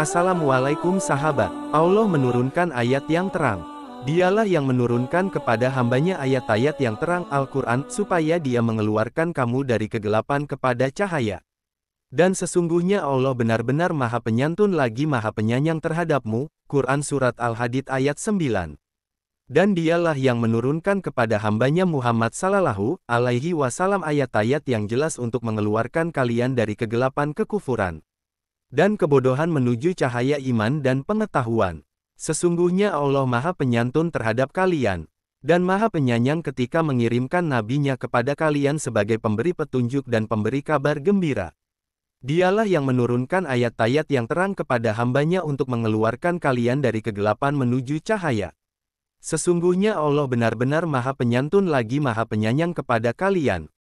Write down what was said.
Assalamualaikum sahabat. Allah menurunkan ayat yang terang. Dialah yang menurunkan kepada hambanya ayat-ayat yang terang Al-Quran, supaya dia mengeluarkan kamu dari kegelapan kepada cahaya. Dan sesungguhnya Allah benar-benar maha penyantun lagi maha penyayang terhadapmu, Quran Surat Al-Hadid ayat 9. Dan dialah yang menurunkan kepada hambanya Muhammad salallahu Alaihi Wasallam ayat-ayat yang jelas untuk mengeluarkan kalian dari kegelapan kekufuran dan kebodohan menuju cahaya iman dan pengetahuan. Sesungguhnya Allah Maha Penyantun terhadap kalian, dan Maha penyanyang ketika mengirimkan nabinya kepada kalian sebagai pemberi petunjuk dan pemberi kabar gembira. Dialah yang menurunkan ayat-ayat yang terang kepada hambanya untuk mengeluarkan kalian dari kegelapan menuju cahaya. Sesungguhnya Allah benar-benar maha penyantun lagi maha penyanyang kepada kalian.